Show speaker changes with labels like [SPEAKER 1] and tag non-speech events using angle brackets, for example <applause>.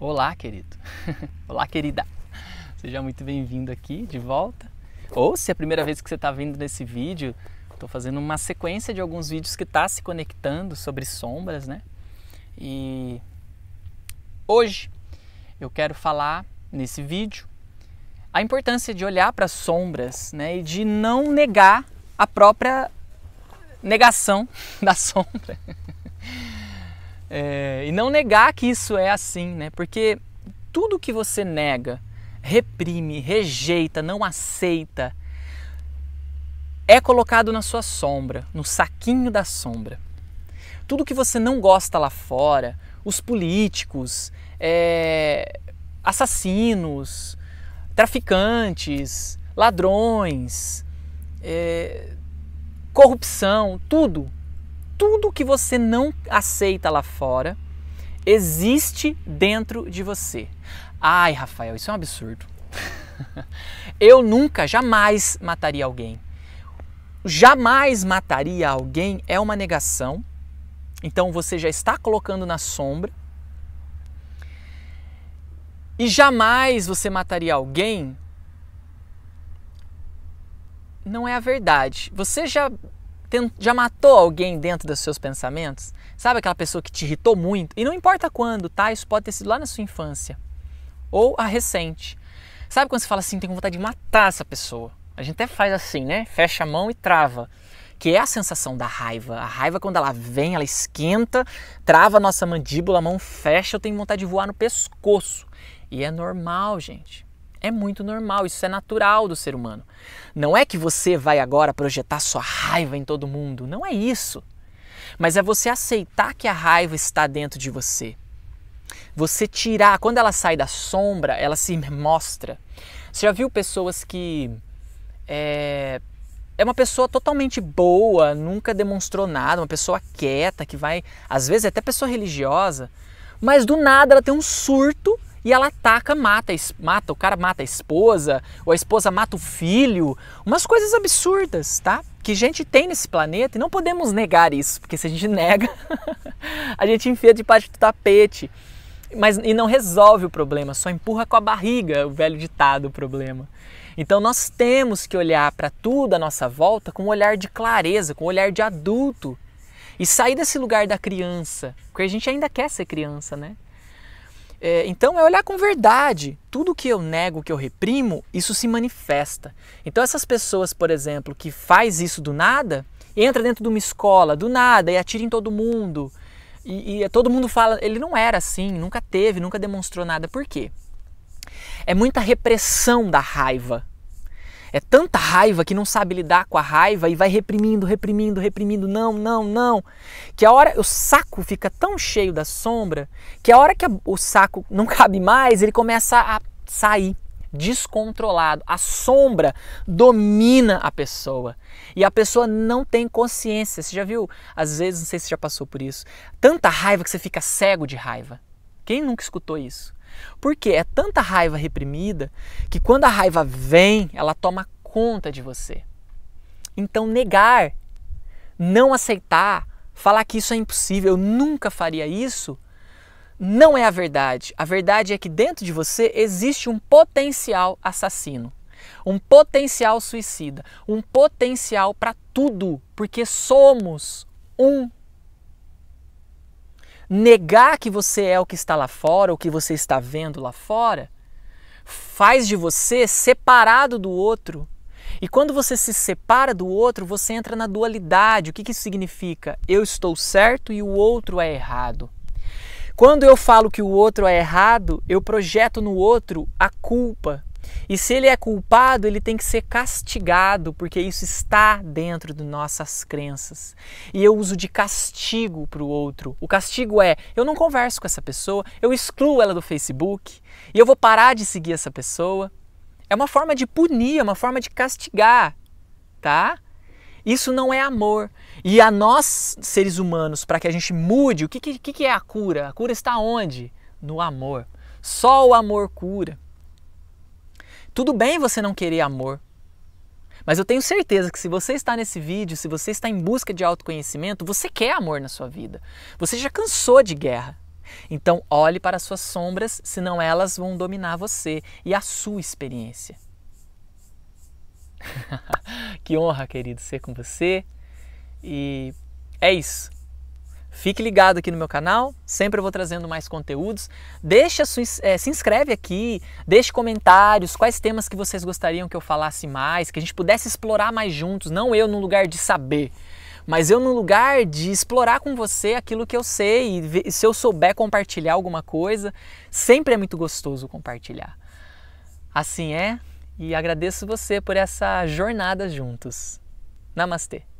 [SPEAKER 1] Olá, querido. <laughs> Olá, querida. Seja muito bem-vindo aqui de volta. Ou se é a primeira vez que você está vendo nesse vídeo, estou fazendo uma sequência de alguns vídeos que está se conectando sobre sombras, né? E hoje eu quero falar nesse vídeo a importância de olhar para as sombras, né? E de não negar a própria negação <laughs> da sombra. É, e não negar que isso é assim, né? Porque tudo que você nega, reprime, rejeita, não aceita, é colocado na sua sombra, no saquinho da sombra. Tudo que você não gosta lá fora, os políticos, é, assassinos, traficantes, ladrões, é, corrupção, tudo tudo que você não aceita lá fora existe dentro de você. Ai, Rafael, isso é um absurdo. <laughs> Eu nunca, jamais mataria alguém. Jamais mataria alguém é uma negação. Então você já está colocando na sombra. E jamais você mataria alguém não é a verdade. Você já já matou alguém dentro dos seus pensamentos? Sabe aquela pessoa que te irritou muito? E não importa quando, tá? Isso pode ter sido lá na sua infância ou a recente. Sabe quando você fala assim, tem vontade de matar essa pessoa? A gente até faz assim, né? Fecha a mão e trava. Que é a sensação da raiva. A raiva, quando ela vem, ela esquenta, trava a nossa mandíbula, a mão fecha, eu tenho vontade de voar no pescoço. E é normal, gente. É muito normal, isso é natural do ser humano. Não é que você vai agora projetar sua raiva em todo mundo, não é isso. Mas é você aceitar que a raiva está dentro de você. Você tirar, quando ela sai da sombra, ela se <laughs> mostra. Você já viu pessoas que é, é uma pessoa totalmente boa, nunca demonstrou nada, uma pessoa quieta que vai, às vezes é até pessoa religiosa, mas do nada ela tem um surto e ela ataca, mata, mata, o cara mata a esposa, ou a esposa mata o filho, umas coisas absurdas, tá? Que a gente tem nesse planeta e não podemos negar isso, porque se a gente nega, <laughs> a gente enfia debaixo do tapete. Mas e não resolve o problema, só empurra com a barriga, o velho ditado, o problema. Então nós temos que olhar para tudo à nossa volta com um olhar de clareza, com um olhar de adulto. E sair desse lugar da criança, porque a gente ainda quer ser criança, né? É, então é olhar com verdade. Tudo que eu nego, que eu reprimo, isso se manifesta. Então essas pessoas, por exemplo, que faz isso do nada, entra dentro de uma escola do nada e atira em todo mundo. E, e todo mundo fala, ele não era assim, nunca teve, nunca demonstrou nada. Por quê? É muita repressão da raiva é tanta raiva que não sabe lidar com a raiva e vai reprimindo, reprimindo, reprimindo, não, não, não. Que a hora o saco fica tão cheio da sombra que a hora que a, o saco não <laughs> cabe mais, ele começa a sair descontrolado. A sombra domina a pessoa e a pessoa não tem consciência. Você já viu? Às vezes, não sei se você já passou por isso. Tanta raiva que você fica cego de raiva. Quem nunca escutou isso? Porque é tanta raiva reprimida que quando a raiva vem, ela toma conta de você. Então negar, não aceitar, falar que isso é impossível, eu nunca faria isso, não é a verdade. A verdade é que dentro de você existe um potencial assassino, um potencial suicida, um potencial para tudo, porque somos um negar que você é o que está lá fora, o que você está vendo lá fora, faz de você separado do outro. E quando você se separa do outro, você entra na dualidade. O que, que isso significa? Eu estou certo e o outro é errado. Quando eu falo que o outro é errado, eu projeto no outro a culpa. E se ele é culpado, ele tem que ser castigado, porque isso está dentro de nossas crenças. E eu uso de castigo para o outro. O castigo é: eu não converso com essa pessoa, eu excluo ela do Facebook, e eu vou parar de seguir essa pessoa. É uma forma de punir, é uma forma de castigar, tá? Isso não é amor. E a nós, seres humanos, para que a gente mude, o que, que, que é a cura? A cura está onde? No amor. Só o amor cura. Tudo bem você não querer amor. Mas eu tenho certeza que se você está nesse vídeo, se você está em busca de autoconhecimento, você quer amor na sua vida. Você já cansou de guerra. Então olhe para as suas sombras, senão elas vão dominar você e a sua experiência. <laughs> que honra, querido, ser com você. E é isso. Fique ligado aqui no meu canal, sempre eu vou trazendo mais conteúdos. Deixa, é, se inscreve aqui, deixe comentários, quais temas que vocês gostariam que eu falasse mais, que a gente pudesse explorar mais juntos, não eu no lugar de saber, mas eu no lugar de explorar com você aquilo que eu sei e se eu souber compartilhar alguma coisa, sempre é muito gostoso compartilhar. Assim é, e agradeço você por essa jornada juntos. Namastê!